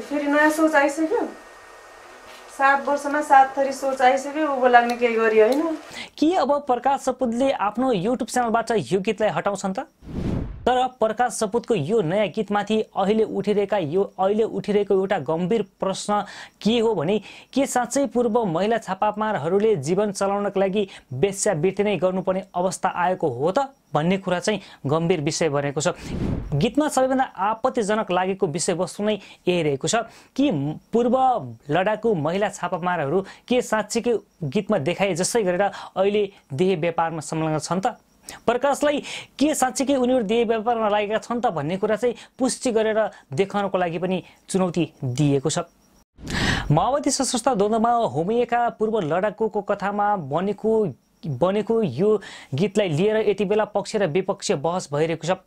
त्यो फेरि नयाँ सोच आइसक्यो सात वर्षमा सात थरी सोच आइसक्यो उभो लाग्ने केही गरी होइन के अब प्रकाश सपुतले आफ्नो युट्युब च्यानलबाट यो गीतलाई हटाउँछन् त तर प्रकाश सपुतको यो नयाँ गीतमाथि अहिले उठिरहेका यो अहिले उठिरहेको एउटा गम्भीर प्रश्न के हो भने के साँच्चै पूर्व महिला छापामारहरूले जीवन चलाउनको लागि बेस्या नै गर्नुपर्ने अवस्था आएको हो त भन्ने कुरा चाहिँ गम्भीर विषय बनेको छ गीतमा सबैभन्दा आपत्तिजनक लागेको विषयवस्तु नै यही रहेको छ कि पूर्व लडाकु महिला छापामारहरू के साँच्चीकै गीतमा देखाए जस्तै गरेर अहिले देह व्यापारमा संलग्न छन् त प्रकाशलाई के साँच्चीकै उनीहरू देह व्यापारमा लागेका छन् त भन्ने कुरा चाहिँ पुष्टि गरेर देखाउनको लागि पनि चुनौती दिएको छ माओवादी सशस्त्र द्वन्द्वमा होमिएका पूर्व लडाकुको कथामा बनेको बनेको यो गीतलाई लिएर यति बेला पक्ष र विपक्ष बहस भइरहेको छ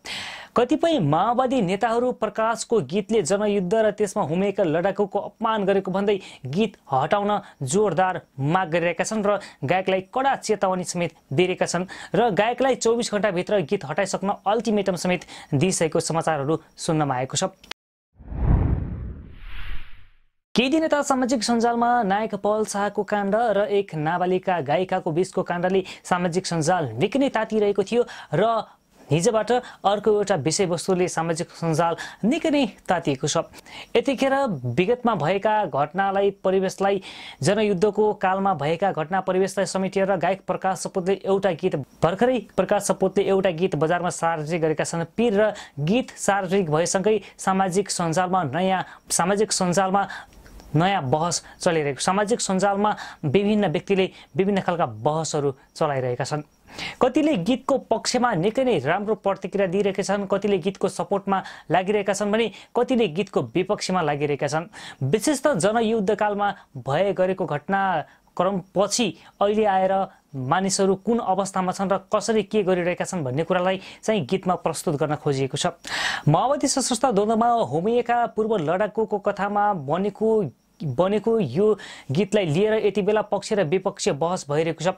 कतिपय माओवादी नेताहरू प्रकाशको गीतले जनयुद्ध र त्यसमा हुमेका लडाकुको अपमान गरेको भन्दै गीत हटाउन जोरदार माग गरिरहेका छन् र गायकलाई कडा चेतावनी समेत दिइरहेका छन् र गायकलाई चौबिस घन्टाभित्र गीत हटाइसक्न अल्टिमेटम समेत दिइसकेको समाचारहरू सुन्नमा आएको छ केही दिन यता सामाजिक सञ्जालमा नायक पल शाहको काण्ड र एक नाबालिका गायिकाको बिचको काण्डले सामाजिक सञ्जाल निकै नै तातिरहेको थियो र हिजोबाट अर्को एउटा विषयवस्तुले सामाजिक सञ्जाल निकै नै तातिएको छ यतिखेर विगतमा भएका घटनालाई परिवेशलाई जनयुद्धको कालमा भएका घटना परिवेशलाई समेटेर गायक प्रकाश सपुतले एउटा गीत भर्खरै प्रकाश सपुतले एउटा गीत बजारमा सार्वजनिक गरेका छन् पिर र गीत सार्वजनिक भएसँगै सामाजिक सञ्जालमा नयाँ सामाजिक सञ्जालमा नयाँ बहस चलिरहेको सामाजिक सञ्जालमा विभिन्न व्यक्तिले विभिन्न खालका बहसहरू चलाइरहेका छन् कतिले गीतको पक्षमा निकै नै राम्रो प्रतिक्रिया दिइरहेका छन् कतिले गीतको सपोर्टमा लागिरहेका छन् भने कतिले गीतको विपक्षमा लागिरहेका छन् विशेष त जनयुद्धकालमा भए गरेको घटना क्रमपछि अहिले आएर मानिसहरू कुन अवस्थामा छन् र कसरी के गरिरहेका छन् भन्ने कुरालाई चाहिँ गीतमा प्रस्तुत गर्न खोजिएको छ माओवादी सशस्त्र द्वन्द्वमा होमिएका पूर्व लडाकुको कथामा बनेको बनेको यो गीतलाई लिएर यति बेला पक्ष र विपक्ष बहस भइरहेको छ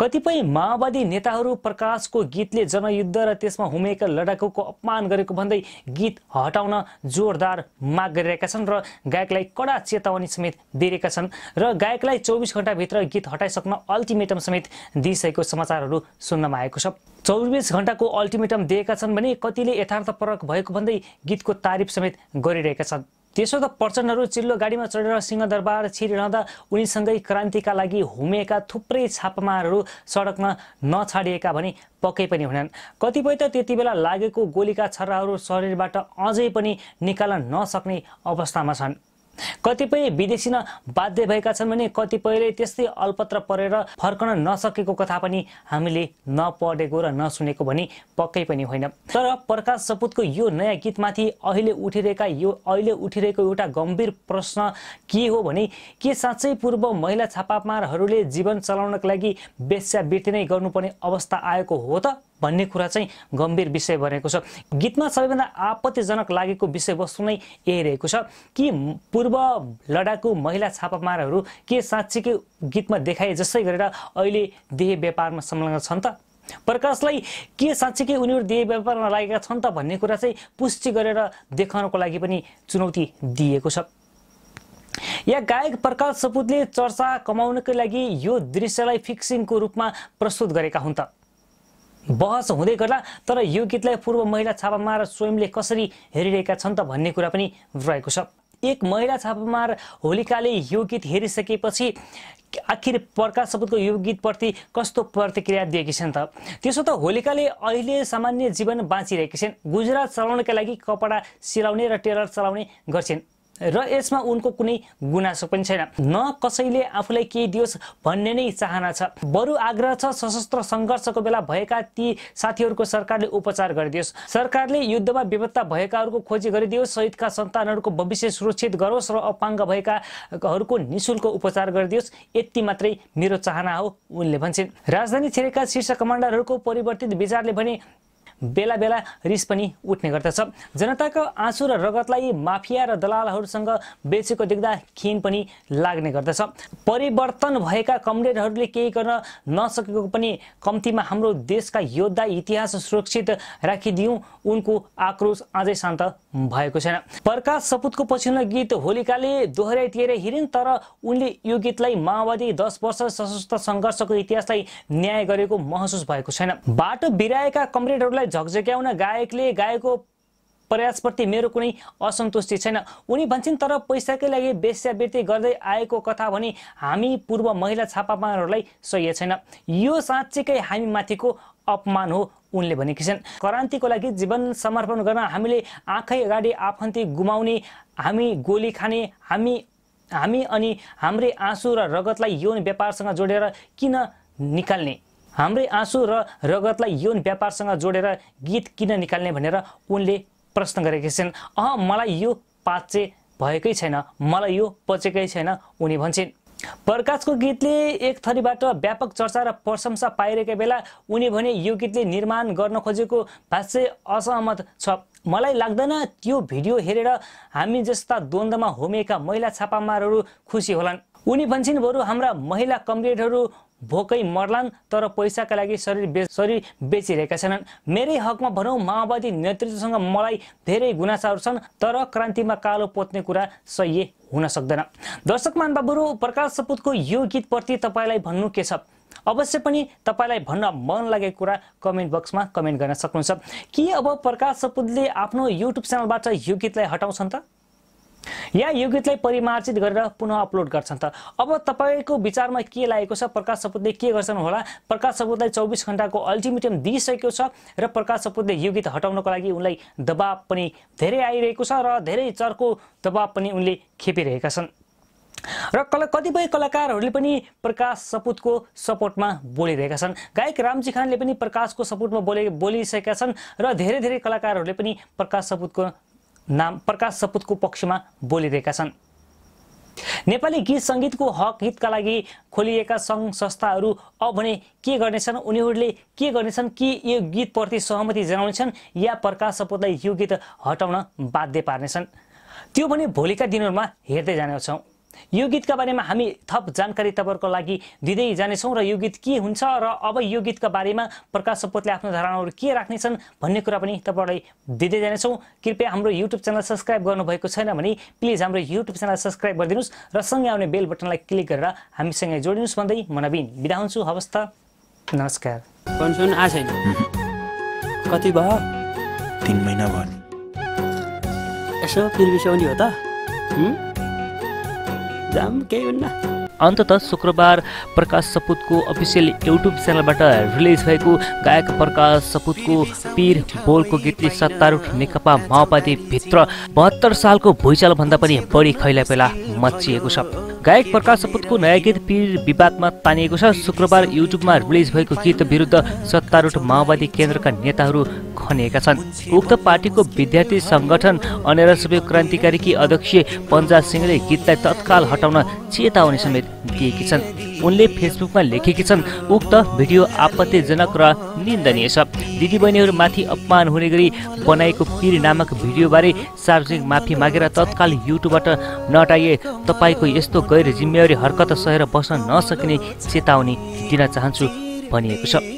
कतिपय माओवादी नेताहरू प्रकाशको गीतले जनयुद्ध र त्यसमा हुमेका लडाकुको अपमान गरेको भन्दै गीत हटाउन जोरदार माग गरिरहेका छन् र गायकलाई कडा चेतावनी समेत दिइरहेका छन् र गायकलाई चौबिस घन्टाभित्र गीत हटाइसक्न अल्टिमेटम समेत दिइसकेको समाचारहरू सुन्नमा आएको छ चौबिस घन्टाको अल्टिमेटम दिएका छन् भने कतिले यथार्थपरक भएको भन्दै गीतको तारिफ समेत गरिरहेका छन् त्यसो त प्रचण्डहरू चिल्लो गाडीमा चढेर सिंहदरबार छिरिरहँदा उनीसँगै क्रान्तिका लागि हुमेका थुप्रै छापामारहरू सडकमा नछाडिएका भने पक्कै पनि हुनन् कतिपय त त्यति बेला लागेको गोलीका छर्राहरू शरीरबाट अझै पनि निकाल्न नसक्ने अवस्थामा छन् कतिपय विदेशी न बाध्य भएका छन् भने कतिपयले त्यस्तै अल्पत्र परेर फर्कन नसकेको कथा पनि हामीले नपढेको र नसुनेको भने पक्कै पनि होइन तर प्रकाश सपुतको यो नयाँ गीतमाथि अहिले उठिरहेका यो अहिले उठिरहेको एउटा गम्भीर प्रश्न के हो भने के साँच्चै पूर्व महिला छापामारहरूले जीवन चलाउनका लागि वेश्यावृत्ति नै गर्नुपर्ने अवस्था आएको हो त भन्ने कुरा चाहिँ गम्भीर विषय बनेको छ गीतमा सबैभन्दा आपत्तिजनक लागेको विषयवस्तु नै यही रहेको छ कि पूर्व लडाकु महिला छापामारहरू के साँच्चीकै गीतमा देखाए जस्तै गरेर अहिले देह व्यापारमा संलग्न छन् त प्रकाशलाई के साँच्चीकै उनीहरू देह व्यापारमा लागेका छन् त भन्ने कुरा चाहिँ पुष्टि गरेर देखाउनको लागि पनि चुनौती दिएको छ या गायक प्रकाश सपुतले चर्चा कमाउनकै लागि यो दृश्यलाई फिक्सिङको रूपमा प्रस्तुत गरेका हुन् त बहस हुँदै गर्ला तर यो गीतलाई पूर्व महिला छापामार स्वयंले कसरी हेरिरहेका छन् त भन्ने कुरा पनि रहेको छ एक महिला छापामार होलिकाले यो गीत हेरिसकेपछि आखिर प्रकाश सपुतको यो गीतप्रति कस्तो प्रतिक्रिया दिएकी छन् त त्यसो त होलिकाले अहिले सामान्य जीवन बाँचिरहेकी छन् गुजरात चलाउनका लागि कपडा सिलाउने र टेलर चलाउने गर्छिन् र यसमा उनको कुनै गुनासो पनि छैन न कसैले आफूलाई केही दियोस् भन्ने नै चाहना छ बरु आग्रह छ सशस्त्र सङ्घर्षको बेला भएका ती साथीहरूको सरकारले उपचार गरिदियोस् सरकारले युद्धमा विपत्ता भएकाहरूको खोजी गरिदियोस् सहितका सन्तानहरूको भविष्य सुरक्षित गरोस् र अपाङ्ग भएकाहरूको निशुल्क उपचार गरिदियोस् यति मात्रै मेरो चाहना हो उनले भन्छन् राजधानी क्षेत्रका शीर्ष कमान्डरहरूको परिवर्तित विचारले भने बेला बेला रिस पनि उठ्ने गर्दछ जनताको आँसु र रगतलाई माफिया र दलालहरूसँग बेचेको देख्दा खिन पनि लाग्ने गर्दछ परिवर्तन भएका कमरेडहरूले केही गर्न नसकेको पनि कम्तीमा हाम्रो देशका योद्धा इतिहास सुरक्षित राखिदिउँ उनको आक्रोश अझै शान्त भएको छैन प्रकाश सपुतको पछिल्लो गीत होलिकाले दोहोऱ्याइतिर हिँडिन् तर उनले यो गीतलाई माओवादी दस वर्ष सशस्त्र सङ्घर्षको इतिहासलाई न्याय गरेको महसुस भएको छैन बाटो बिराएका कमरेडहरूलाई झकझक्याउन गायकले गाएको प्रयासप्रति मेरो कुनै असन्तुष्टि छैन उनी भन्छन् तर पैसाकै लागि वेश्यावृत्ति गर्दै आएको कथा भने हामी पूर्व महिला छापामारहरूलाई सह्य छैन यो साँच्चीकै हामी माथिको अपमान हो उनले भनेकी छन् क्रान्तिको लागि जीवन समर्पण गर्न हामीले आँखै अगाडि आफन्ती गुमाउने हामी गोली खाने हामी हामी अनि हाम्रै आँसु र रगतलाई यौन व्यापारसँग जोडेर किन निकाल्ने हाम्रै आँसु र रगतलाई यौन व्यापारसँग जोडेर गीत किन निकाल्ने भनेर उनले प्रश्न गरेकी छिन् अह मलाई यो पाचे भएकै छैन मलाई यो पचेकै छैन उनी भन्छन् प्रकाशको गीतले एक थरीबाट व्यापक चर्चा र प्रशंसा पाइरहेका बेला उनी भने यो गीतले निर्माण गर्न खोजेको भाष्य असहमत छ मलाई लाग्दैन त्यो भिडियो हेरेर हामी जस्ता द्वन्द्वमा होमिएका महिला छापामारहरू खुसी होलान् उनी भन्छन् बरु हाम्रा महिला कमरेडहरू भोकै मर्लान् तर पैसाका लागि शरीर बे शरीर बेचिरहेका छैनन् मेरै हकमा भनौँ माओवादी नेतृत्वसँग मलाई धेरै गुनासाहरू छन् तर क्रान्तिमा कालो पोत्ने कुरा सही हुन सक्दैन दर्शक महानुभावहरू प्रकाश सपुतको यो गीतप्रति तपाईँलाई भन्नु के छ अवश्य पनि तपाईँलाई भन्न मन लागेको कुरा कमेन्ट बक्समा कमेन्ट गर्न सक्नुहुन्छ के अब प्रकाश सपुतले आफ्नो युट्युब च्यानलबाट यो गीतलाई हटाउँछन् त यहाँ यो गीतलाई परिमार्जित गरेर पुनः अपलोड गर्छन् त अब तपाईँको विचारमा के लागेको छ प्रकाश सपुतले के गर्छन् होला प्रकाश सपुतलाई चौबिस घन्टाको अल्टिमेटम दिइसकेको छ र प्रकाश सपुतले यो गीत हटाउनको लागि उनलाई दबाब पनि धेरै आइरहेको छ र धेरै चर्को दबाब पनि उनले खेपिरहेका छन् र कला कतिपय कलाकारहरूले पनि प्रकाश सपुतको सपोर्टमा बोलिरहेका छन् गायक रामजी खानले पनि प्रकाशको सपोर्टमा बोले बोलिसकेका छन् र धेरै धेरै कलाकारहरूले पनि प्रकाश सपुतको नाम प्रकाश सपुतको पक्षमा बोलिरहेका छन् नेपाली गीत सङ्गीतको हक हितका लागि खोलिएका सङ्घ संस्थाहरू अब भने के गर्नेछन् उनीहरूले के गर्नेछन् कि यो गीतप्रति सहमति जनाउनेछन् या प्रकाश सपुतलाई यो गीत हटाउन बाध्य पार्नेछन् त्यो भने भोलिका दिनहरूमा हेर्दै जानेछौँ यो गीतका बारेमा हामी थप जानकारी तपाईँहरूको लागि दिँदै जानेछौँ र यो गीत के हुन्छ र अब यो गीतका बारेमा प्रकाश सपोतले आफ्नो धारणाहरू के राख्नेछन् भन्ने कुरा पनि तपाईँहरूलाई दिँदै जानेछौँ कृपया हाम्रो युट्युब च्यानल सब्सक्राइब गर्नुभएको छैन भने प्लिज हाम्रो युट्युब च्यानल सब्सक्राइब गरिदिनुहोस् र सँगै आउने बेल बटनलाई क्लिक गरेर हामीसँगै जोडिनुहोस् भन्दै म नवीन बिदा हुन्छु हवस् त नमस्कार कति भयो महिना भयो यसो हो त केही हुन्न अन्तत शुक्रबार प्रकाश सपुतको अफिसियल युट्युब च्यानलबाट रिलिज भएको गायक प्रकाश सपुतको पीर बोलको गीतले सत्तारूढ नेकपा माओवादीभित्र बहत्तर सालको भुइँचालोभन्दा पनि बढी खैला पेला मचिएको छ गायक प्रकाश सपुतको नयाँ गीत पीर विवादमा तानिएको छ शुक्रबार युट्युबमा रिलिज भएको गीत विरुद्ध सत्तारूढ माओवादी केन्द्रका नेताहरू खनिएका छन् उक्त पार्टीको विद्यार्थी सङ्गठन अनेर सबै क्रान्तिकारीकी अध्यक्ष पन्जा सिंहले गीतलाई तत्काल हटाउन चेतावनी समेत दिएकी छन् उनले फेसबुकमा लेखेकी छन् उक्त भिडियो आपत्तिजनक र निन्दनीय छ दिदीबहिनीहरूमाथि अपमान हुने गरी बनाएको पिर नामक भिडियोबारे सार्वजनिक माफी मागेर तत्काल युट्युबबाट नटाइए तपाईँको यस्तो गैर जिम्मेवारी हरकत सहेर बस्न नसक्ने चेतावनी दिन चाहन्छु भनिएको छ